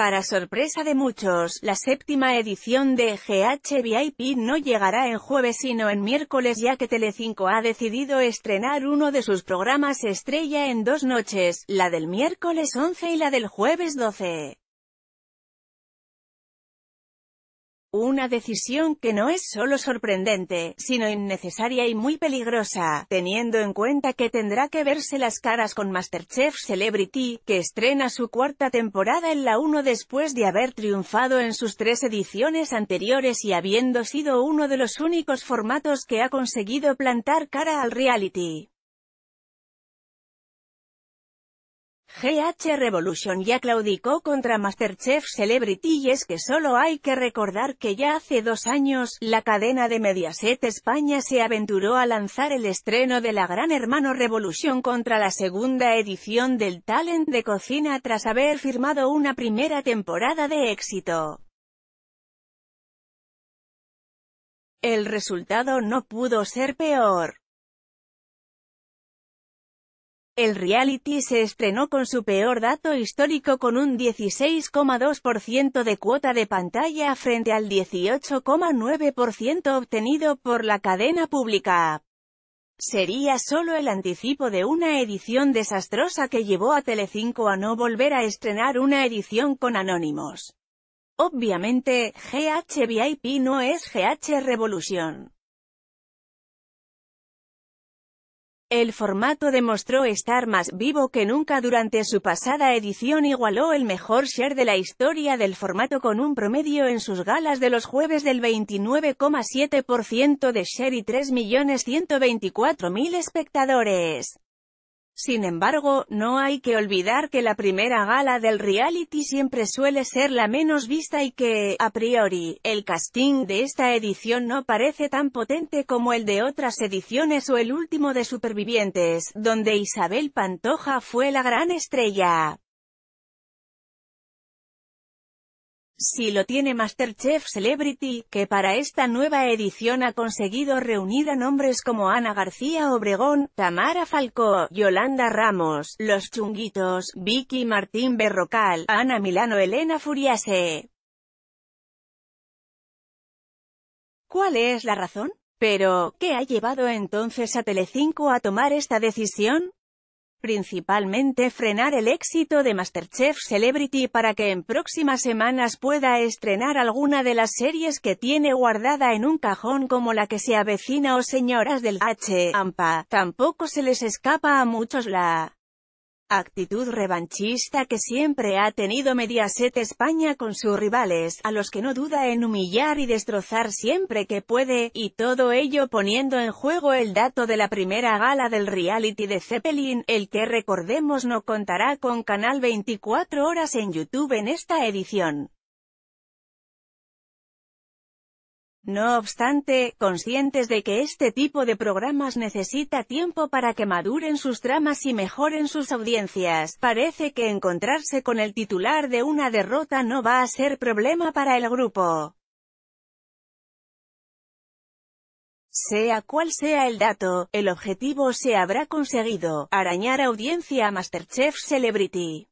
Para sorpresa de muchos, la séptima edición de VIP no llegará en jueves sino en miércoles ya que Telecinco ha decidido estrenar uno de sus programas estrella en dos noches, la del miércoles 11 y la del jueves 12. Una decisión que no es solo sorprendente, sino innecesaria y muy peligrosa, teniendo en cuenta que tendrá que verse las caras con Masterchef Celebrity, que estrena su cuarta temporada en la 1 después de haber triunfado en sus tres ediciones anteriores y habiendo sido uno de los únicos formatos que ha conseguido plantar cara al reality. GH Revolution ya claudicó contra Masterchef Celebrity y es que solo hay que recordar que ya hace dos años, la cadena de Mediaset España se aventuró a lanzar el estreno de la Gran Hermano Revolution contra la segunda edición del Talent de Cocina tras haber firmado una primera temporada de éxito. El resultado no pudo ser peor. El reality se estrenó con su peor dato histórico con un 16,2% de cuota de pantalla frente al 18,9% obtenido por la cadena pública. Sería solo el anticipo de una edición desastrosa que llevó a Telecinco a no volver a estrenar una edición con anónimos. Obviamente, GH VIP no es GH Revolución. El formato demostró estar más vivo que nunca durante su pasada edición igualó el mejor share de la historia del formato con un promedio en sus galas de los jueves del 29,7% de share y 3.124.000 espectadores. Sin embargo, no hay que olvidar que la primera gala del reality siempre suele ser la menos vista y que, a priori, el casting de esta edición no parece tan potente como el de otras ediciones o el último de Supervivientes, donde Isabel Pantoja fue la gran estrella. Si lo tiene Masterchef Celebrity, que para esta nueva edición ha conseguido reunir a nombres como Ana García Obregón, Tamara Falcó, Yolanda Ramos, Los Chunguitos, Vicky Martín Berrocal, Ana Milano Elena Furiase. ¿Cuál es la razón? Pero, ¿qué ha llevado entonces a Telecinco a tomar esta decisión? principalmente frenar el éxito de Masterchef Celebrity para que en próximas semanas pueda estrenar alguna de las series que tiene guardada en un cajón como la que se avecina o Señoras del H. AMPA. Tampoco se les escapa a muchos la Actitud revanchista que siempre ha tenido Mediaset España con sus rivales, a los que no duda en humillar y destrozar siempre que puede, y todo ello poniendo en juego el dato de la primera gala del reality de Zeppelin, el que recordemos no contará con Canal 24 Horas en YouTube en esta edición. No obstante, conscientes de que este tipo de programas necesita tiempo para que maduren sus tramas y mejoren sus audiencias, parece que encontrarse con el titular de una derrota no va a ser problema para el grupo. Sea cual sea el dato, el objetivo se habrá conseguido, arañar audiencia a Masterchef Celebrity.